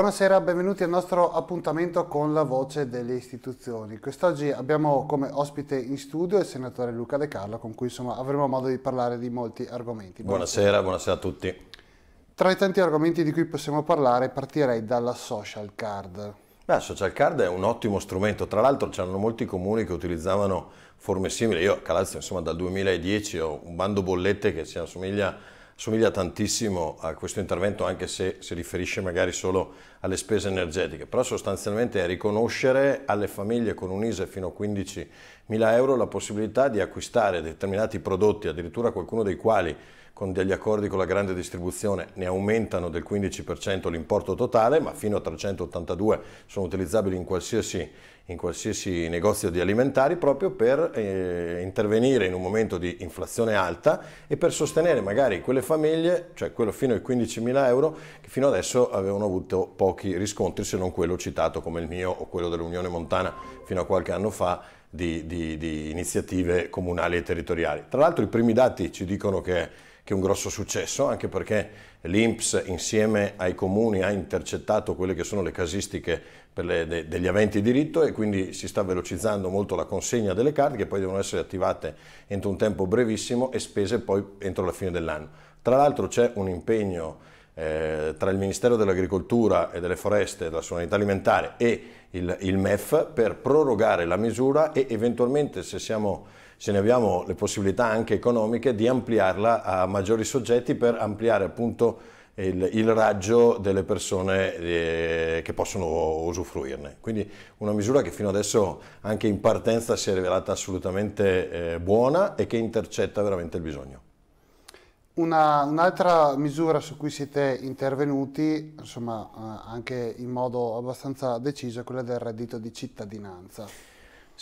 Buonasera, benvenuti al nostro appuntamento con la voce delle istituzioni. Quest'oggi abbiamo come ospite in studio il senatore Luca De Carlo con cui insomma, avremo modo di parlare di molti argomenti. Buonasera, buonasera a tutti. Tra i tanti argomenti di cui possiamo parlare partirei dalla social card. La social card è un ottimo strumento, tra l'altro c'erano molti comuni che utilizzavano forme simili. Io a Calazzo insomma dal 2010 ho un bando bollette che si assomiglia somiglia tantissimo a questo intervento anche se si riferisce magari solo alle spese energetiche, però sostanzialmente è riconoscere alle famiglie con un ISE fino a 15.000 euro la possibilità di acquistare determinati prodotti, addirittura qualcuno dei quali con degli accordi con la grande distribuzione ne aumentano del 15% l'importo totale, ma fino a 382 sono utilizzabili in qualsiasi, in qualsiasi negozio di alimentari proprio per eh, intervenire in un momento di inflazione alta e per sostenere magari quelle famiglie, cioè quello fino ai 15.000 euro, che fino adesso avevano avuto pochi riscontri, se non quello citato come il mio o quello dell'Unione Montana fino a qualche anno fa, di, di, di iniziative comunali e territoriali. Tra l'altro i primi dati ci dicono che che è un grosso successo, anche perché l'INPS insieme ai comuni ha intercettato quelle che sono le casistiche le, de, degli aventi diritto e quindi si sta velocizzando molto la consegna delle carte che poi devono essere attivate entro un tempo brevissimo e spese poi entro la fine dell'anno. Tra l'altro c'è un impegno eh, tra il Ministero dell'Agricoltura e delle Foreste e della Sovranità Alimentare e il, il MEF per prorogare la misura e eventualmente se siamo se ne abbiamo le possibilità anche economiche, di ampliarla a maggiori soggetti per ampliare appunto il, il, raggio delle persone eh, che possono usufruirne. Quindi una misura che fino adesso anche in partenza si è rivelata assolutamente eh, buona e che intercetta veramente il bisogno. un'altra misura su cui siete intervenuti, insomma eh, anche in modo abbastanza deciso, è quella del reddito di cittadinanza.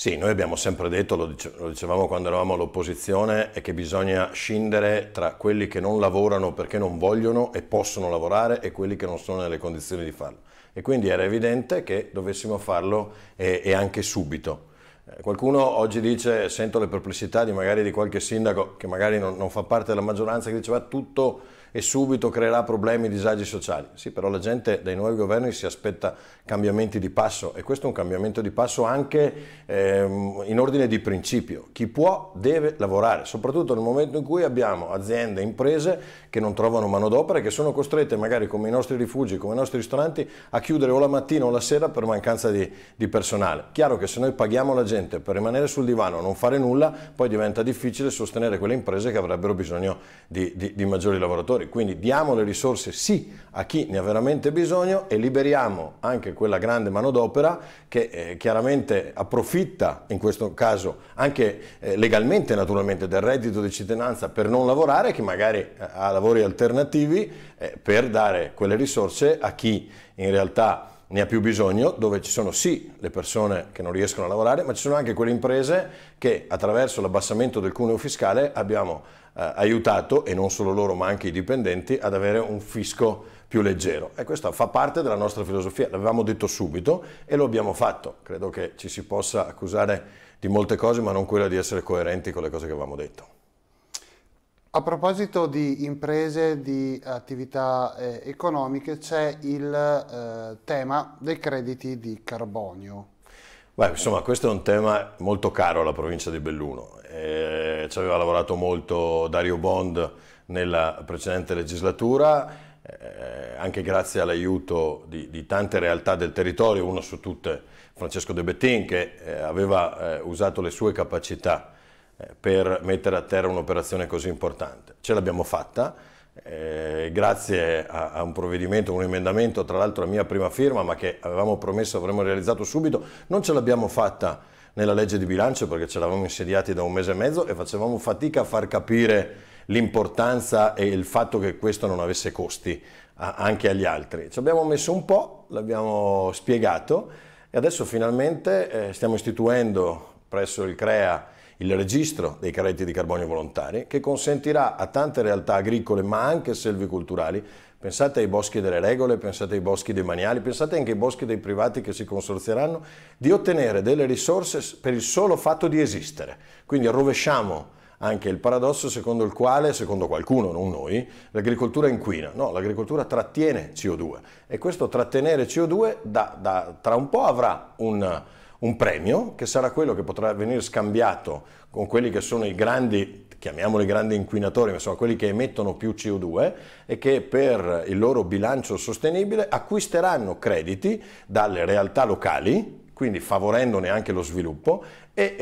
Sì, noi abbiamo sempre detto, lo, dice, lo dicevamo quando eravamo all'opposizione, è che bisogna scindere tra quelli che non lavorano perché non vogliono e possono lavorare e quelli che non sono nelle condizioni di farlo. E quindi era evidente che dovessimo farlo e, e anche subito. Eh, qualcuno oggi dice, sento le perplessità di magari di qualche sindaco che magari non, non fa parte della maggioranza, che diceva tutto e subito creerà problemi e disagi sociali. Sì, però la gente dai nuovi governi si aspetta cambiamenti di passo e questo è un cambiamento di passo anche ehm, in ordine di principio. Chi può deve lavorare, soprattutto nel momento in cui abbiamo aziende, imprese che non trovano manodopera e che sono costrette magari come i nostri rifugi, come i nostri ristoranti a chiudere o la mattina o la sera per mancanza di, di personale. Chiaro che se noi paghiamo la gente per rimanere sul divano, e non fare nulla, poi diventa difficile sostenere quelle imprese che avrebbero bisogno di, di, di maggiori lavoratori. Quindi diamo le risorse sì a chi ne ha veramente bisogno e liberiamo anche quella grande manodopera che eh, chiaramente approfitta in questo caso anche eh, legalmente naturalmente del reddito di cittadinanza per non lavorare che magari eh, ha la lavori alternativi eh, per dare quelle risorse a chi in realtà ne ha più bisogno, dove ci sono sì le persone che non riescono a lavorare, ma ci sono anche quelle imprese che attraverso l'abbassamento del cuneo fiscale abbiamo eh, aiutato, e non solo loro ma anche i dipendenti, ad avere un fisco più leggero. E questo fa parte della nostra filosofia, l'avevamo detto subito e lo abbiamo fatto. Credo che ci si possa accusare di molte cose, ma non quella di essere coerenti con le cose che avevamo detto. A proposito di imprese, di attività eh, economiche, c'è il eh, tema dei crediti di carbonio. Beh, insomma, questo è un tema molto caro alla provincia di Belluno. Eh, ci aveva lavorato molto Dario Bond nella precedente legislatura, eh, anche grazie all'aiuto di, di, tante realtà del territorio, uno su tutte Francesco De Bettin, che eh, aveva eh, usato le sue capacità per mettere a terra un'operazione così importante. Ce l'abbiamo fatta, eh, grazie a, a, un provvedimento, un emendamento, tra l'altro la mia prima firma, ma che avevamo promesso avremmo realizzato subito, non ce l'abbiamo fatta nella legge di bilancio perché ce l'avevamo insediati da un mese e mezzo e facevamo fatica a far capire l'importanza e il fatto che questo non avesse costi a, anche agli altri. Ci abbiamo messo un po', l'abbiamo spiegato e adesso finalmente eh, stiamo istituendo presso il CREA il registro dei carretti di carbonio volontari che consentirà a tante realtà agricole ma anche selviculturali Pensate ai boschi delle regole, pensate ai boschi dei maniali, pensate anche ai boschi dei privati che si consorzieranno, di ottenere delle risorse per il solo fatto di esistere. Quindi rovesciamo anche il paradosso secondo il quale, secondo qualcuno, non noi, l'agricoltura inquina. No, l'agricoltura trattiene CO2 e questo trattenere CO2 da, da, tra un po' avrà un un premio che sarà quello che potrà venire scambiato con quelli che sono i grandi, chiamiamoli grandi inquinatori, ma insomma quelli che emettono più CO2 e che per il loro bilancio sostenibile acquisteranno crediti dalle realtà locali quindi favorendone anche lo sviluppo e,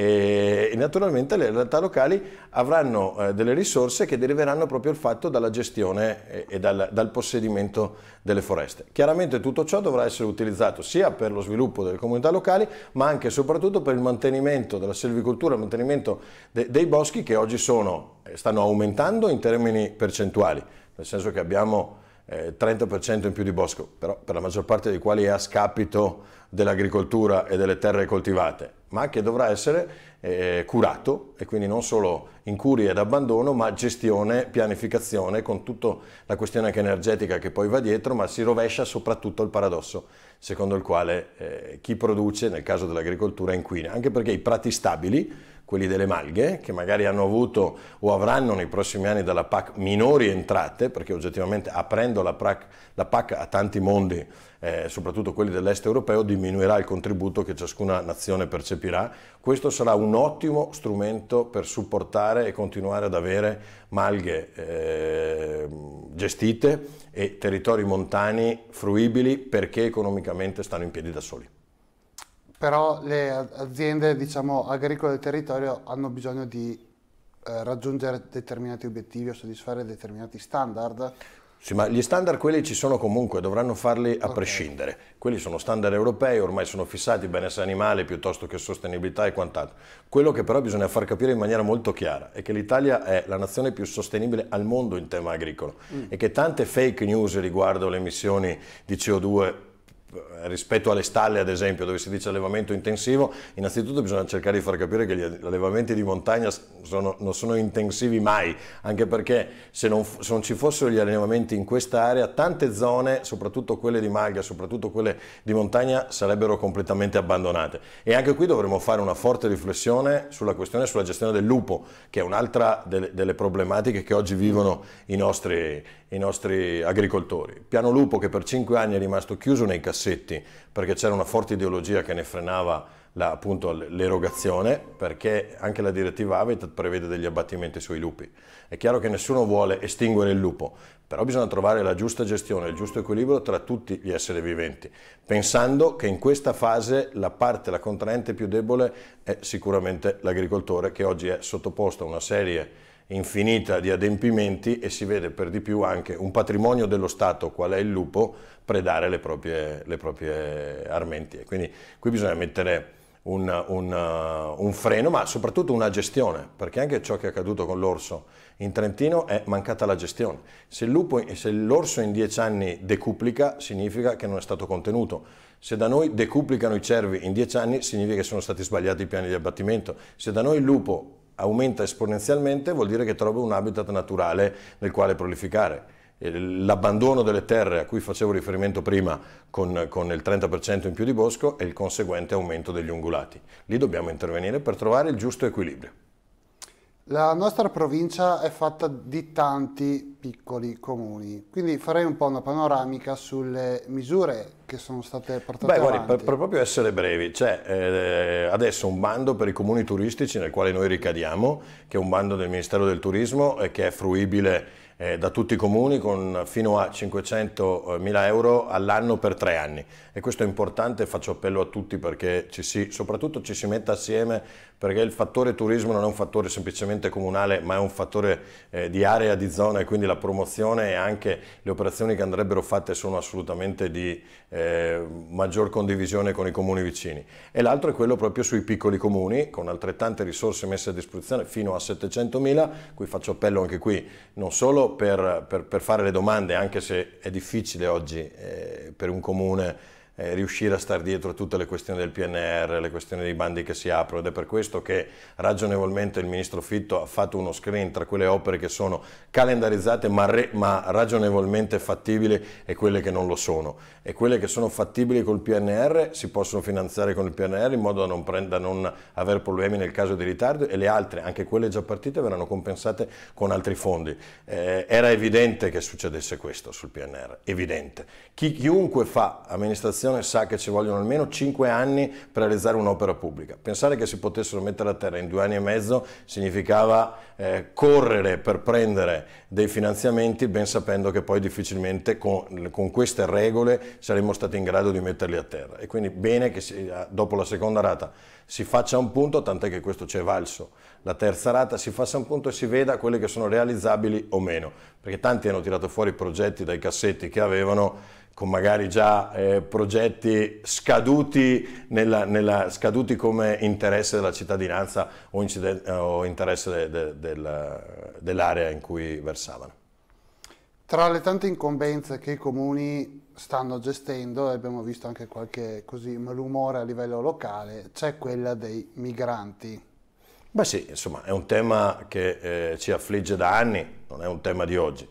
e, naturalmente le realtà locali avranno eh, delle risorse che deriveranno proprio il fatto dalla gestione e, e dal, dal, possedimento delle foreste. Chiaramente tutto ciò dovrà essere utilizzato sia per lo sviluppo delle comunità locali ma anche e soprattutto per il mantenimento della selvicoltura, il mantenimento de, dei boschi che oggi sono, eh, stanno aumentando in termini percentuali, nel senso che abbiamo eh, 30% in più di bosco, però per la maggior parte dei quali è a scapito dell'agricoltura e delle terre coltivate, ma che dovrà essere eh, curato e quindi non solo incurie ed abbandono, ma gestione, pianificazione con tutta la questione anche energetica che poi va dietro, ma si rovescia soprattutto il paradosso secondo il quale eh, chi produce, nel caso dell'agricoltura, inquina, anche perché i prati stabili quelli delle malghe, che magari hanno avuto o avranno nei prossimi anni dalla PAC minori entrate, perché oggettivamente aprendo la PAC, la PAC a tanti mondi, eh, soprattutto quelli dell'est europeo, diminuirà il contributo che ciascuna nazione percepirà. Questo sarà un ottimo strumento per supportare e continuare ad avere malghe eh, gestite e territori montani fruibili perché economicamente stanno in piedi da soli però le aziende diciamo, agricole del territorio hanno bisogno di eh, raggiungere determinati obiettivi o soddisfare determinati standard. Sì, ma gli standard quelli ci sono comunque, dovranno farli a okay. prescindere. Quelli sono standard europei, ormai sono fissati, benessere animale piuttosto che sostenibilità e quant'altro. Quello che però bisogna far capire in maniera molto chiara è che l'Italia è la nazione più sostenibile al mondo in tema agricolo mm. e che tante fake news riguardo le emissioni di CO2 rispetto alle stalle ad esempio dove si dice allevamento intensivo innanzitutto bisogna cercare di far capire che gli allevamenti di montagna sono, non sono intensivi mai anche perché se non, se non, ci fossero gli allevamenti in quest'area tante zone soprattutto quelle di malga soprattutto quelle di montagna sarebbero completamente abbandonate e anche qui dovremmo fare una forte riflessione sulla questione sulla gestione del lupo che è un'altra delle, delle problematiche che oggi vivono i nostri, i nostri agricoltori piano lupo che per 5 anni è rimasto chiuso nei cassetti cassetti perché c'era una forte ideologia che ne frenava la, appunto l'erogazione perché anche la direttiva Habitat prevede degli abbattimenti sui lupi. È chiaro che nessuno vuole estinguere il lupo, però bisogna trovare la giusta gestione, il giusto equilibrio tra tutti gli esseri viventi, pensando che in questa fase la parte, la contraente più debole è sicuramente l'agricoltore che oggi è sottoposto a una serie di infinita di adempimenti e si vede per di più anche un patrimonio dello Stato, qual è il lupo, predare le proprie, le proprie armentie. Quindi qui bisogna mettere un, un, uh, un, freno, ma soprattutto una gestione, perché anche ciò che è accaduto con l'orso in Trentino è mancata la gestione. Se, lupo, se l'orso in dieci anni decuplica, significa che non è stato contenuto. Se da noi decuplicano i cervi in dieci anni, significa che sono stati sbagliati i piani di abbattimento. Se da noi il lupo aumenta esponenzialmente vuol dire che trova un habitat naturale nel quale prolificare. L'abbandono delle terre a cui facevo riferimento prima con, con il 30% in più di bosco e il conseguente aumento degli ungulati. Lì dobbiamo intervenire per trovare il giusto equilibrio. La nostra provincia è fatta di tanti piccoli comuni. Quindi farei un po' una panoramica sulle misure che sono state portate Beh, avanti. Beh, per, per, proprio essere brevi, c'è cioè, eh, adesso un bando per i comuni turistici nel quale noi ricadiamo, che è un bando del Ministero del Turismo e che è fruibile eh, da tutti i comuni con fino a 500.000 euro all'anno per tre anni e questo è importante faccio appello a tutti perché ci si, soprattutto ci si metta assieme perché il fattore turismo non è un fattore semplicemente comunale ma è un fattore eh, di area, di zona e quindi la la promozione e anche le operazioni che andrebbero fatte sono assolutamente di eh, maggior condivisione con i comuni vicini. E l'altro è quello proprio sui piccoli comuni, con altrettante risorse messe a disposizione fino a 700.000, qui faccio appello anche qui, non solo per, per, per, fare le domande, anche se è difficile oggi eh, per un comune eh, riuscire a stare dietro a tutte le questioni del PNR, le questioni dei bandi che si aprono ed è per questo che ragionevolmente il ministro Fitto ha fatto uno screen tra quelle opere che sono calendarizzate ma, re, ma ragionevolmente fattibili e quelle che non lo sono. E quelle che sono fattibili col PNR si possono finanziare con il PNR in modo da non, prend- da non avere problemi nel caso di ritardo e le altre, anche quelle già partite, verranno compensate con altri fondi. Eh, era evidente che succedesse questo sul PNR, evidente. Chi, chiunque fa amministrazione amministrazione sa che ci vogliono almeno 5 anni per realizzare un'opera pubblica. Pensare che si potessero mettere a terra in due anni e mezzo significava eh, correre per prendere dei finanziamenti ben sapendo che poi difficilmente con, con, queste regole saremmo stati in grado di metterli a terra. E quindi bene che si, eh, dopo la seconda rata si faccia un punto, tant'è che questo ci è valso. La terza rata si faccia un punto e si veda quelli che sono realizzabili o meno, perché tanti hanno tirato fuori progetti dai cassetti che avevano con magari già eh, progetti scaduti, nella, nella, scaduti, come interesse della cittadinanza o, o interesse de, de, del, dell'area in cui versavano. Tra le tante incombenze che i comuni stanno gestendo, e abbiamo visto anche qualche così, malumore a livello locale, c'è quella dei migranti. Beh sì, insomma è un tema che eh, ci affligge da anni, non è un tema di oggi.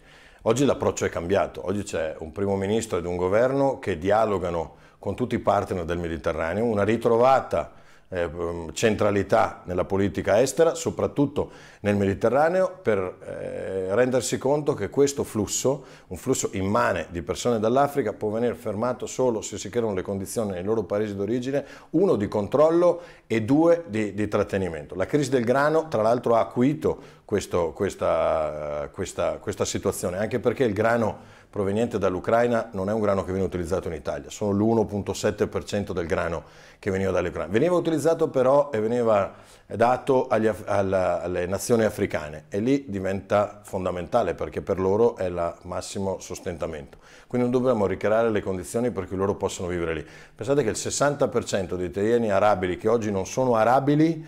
Oggi l'approccio è cambiato, oggi c'è un primo ministro ed un governo che dialogano con tutti i partner del Mediterraneo, una ritrovata eh, ehm, centralità nella politica estera, soprattutto nel Mediterraneo, per eh, rendersi conto che questo flusso, un flusso immane di persone dall'Africa, può venire fermato solo se si creano le condizioni nei loro paesi d'origine, uno di controllo e due di, di trattenimento. La crisi del grano, tra l'altro, ha acuito questo, questa, questa, questa, situazione, anche perché il grano proveniente dall'Ucraina non è un grano che viene utilizzato in Italia, sono l'1.7% del grano che veniva dall'Ucraina. Veniva utilizzato però e veniva dato agli, alla, alle nazioni africane e lì diventa fondamentale perché per loro è il massimo sostentamento. Quindi non dobbiamo ricreare le condizioni per cui loro possano vivere lì. Pensate che il 60% dei terreni arabili che oggi non sono arabili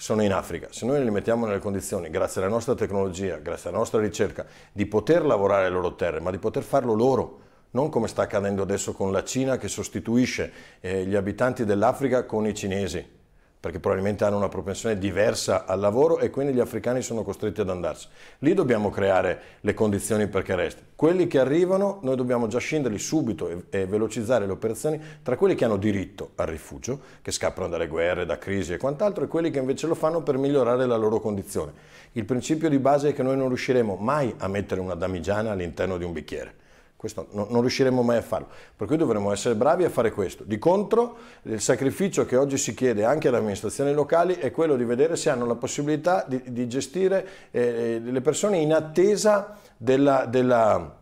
sono in Africa. Se noi li mettiamo nelle condizioni, grazie alla nostra tecnologia, grazie alla nostra ricerca, di poter lavorare le loro terre, ma di poter farlo loro, non come sta accadendo adesso con la Cina che sostituisce eh, gli abitanti dell'Africa con i cinesi perché probabilmente hanno una propensione diversa al lavoro e quindi gli africani sono costretti ad andarsene. Lì dobbiamo creare le condizioni perché restino. Quelli che arrivano noi dobbiamo già scenderli subito e, e, velocizzare le operazioni tra quelli che hanno diritto al rifugio, che scappano dalle guerre, da crisi e quant'altro, e quelli che invece lo fanno per migliorare la loro condizione. Il principio di base è che noi non riusciremo mai a mettere una damigiana all'interno di un bicchiere questo no, non riusciremo mai a farlo. Per cui dovremo essere bravi a fare questo. Di contro, il sacrificio che oggi si chiede anche alle amministrazioni locali è quello di vedere se hanno la possibilità di, di gestire eh, le persone in attesa della, della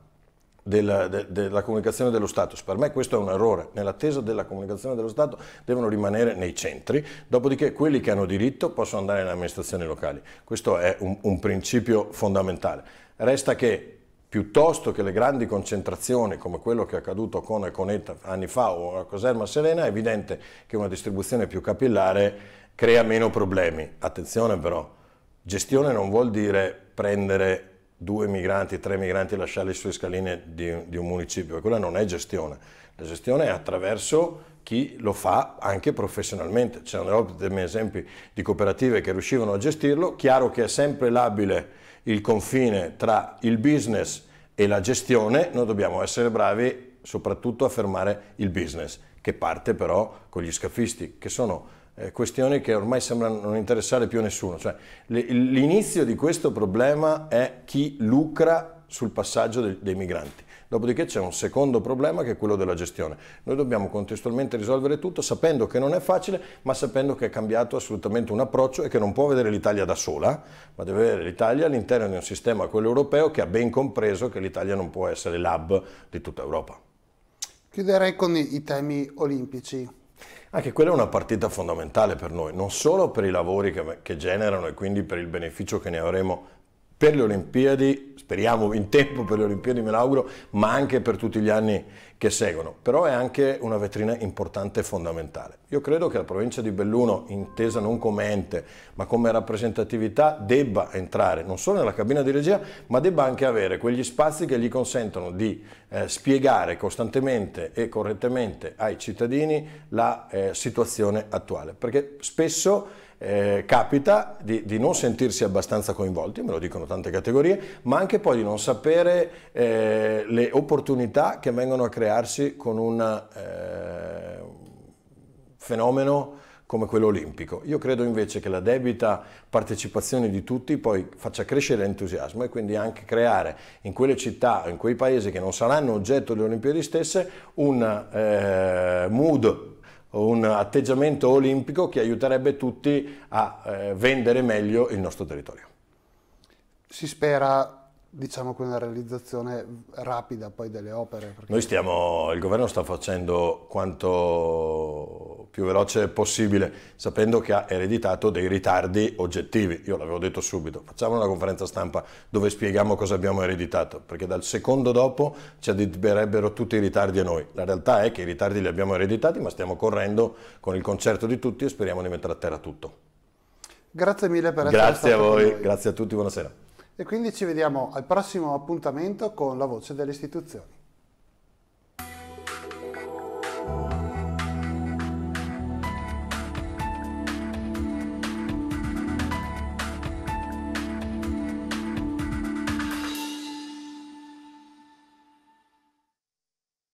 della, de, della, comunicazione dello status. Per me questo è un errore. Nell'attesa della comunicazione dello Stato devono rimanere nei centri, dopodiché quelli che hanno diritto possono andare nelle amministrazioni locali. Questo è un, un principio fondamentale. Resta che piuttosto che le grandi concentrazioni come quello che è accaduto con e Conetta anni fa o a Coserma Serena, è evidente che una distribuzione più capillare crea meno problemi. Attenzione però, gestione non vuol dire prendere due migranti, tre migranti e lasciarli sulle scaline di, di un municipio, quella non è gestione. La gestione è attraverso chi lo fa anche professionalmente. C'erano dei miei esempi di cooperative che riuscivano a gestirlo, chiaro che è sempre labile il confine tra il business e la gestione, noi dobbiamo essere bravi soprattutto a fermare il business, che parte però con gli scafisti, che sono eh, questioni che ormai sembrano non interessare più a nessuno. Cioè, l'inizio di questo problema è chi lucra sul passaggio de dei migranti. Dopodiché c'è un secondo problema che è quello della gestione. Noi dobbiamo contestualmente risolvere tutto sapendo che non è facile, ma sapendo che è cambiato assolutamente un approccio e che non può vedere l'Italia da sola, ma deve vedere l'Italia all'interno di un sistema, quello europeo, che ha ben compreso che l'Italia non può essere l'hub di tutta Europa. Chiuderei con i temi olimpici. Anche quella è una partita fondamentale per noi, non solo per i lavori che, che generano e quindi per il beneficio che ne avremo per le Olimpiadi, speriamo in tempo per le Olimpiadi, me l'auguro, ma anche per tutti gli anni che seguono. Però è anche una vetrina importante e fondamentale. Io credo che la provincia di Belluno, intesa non come ente, ma come rappresentatività, debba entrare non solo nella cabina di regia, ma debba anche avere quegli spazi che gli consentono di eh, spiegare costantemente e correttamente ai cittadini la eh, situazione attuale. Perché spesso eh, capita di, di, non sentirsi abbastanza coinvolti, me lo dicono tante categorie, ma anche poi di non sapere eh, le opportunità che vengono a crearsi con un eh, fenomeno come quello olimpico. Io credo invece che la debita partecipazione di tutti poi faccia crescere l'entusiasmo e quindi anche creare in quelle città, in quei paesi che non saranno oggetto delle Olimpiadi stesse, un eh, mood un atteggiamento olimpico che aiuterebbe tutti a eh, vendere meglio il nostro territorio. Si spera diciamo con una realizzazione rapida poi delle opere. Perché... Noi stiamo, il governo sta facendo quanto più veloce possibile, sapendo che ha ereditato dei ritardi oggettivi. Io l'avevo detto subito, facciamo una conferenza stampa dove spieghiamo cosa abbiamo ereditato, perché dal secondo dopo ci addiverebbero tutti i ritardi a noi. La realtà è che i ritardi li abbiamo ereditati, ma stiamo correndo con il concerto di tutti e speriamo di mettere a terra tutto. Grazie mille per essere grazie stato Grazie a voi, grazie a tutti, buonasera. E quindi ci vediamo al prossimo appuntamento con La Voce delle Istituzioni.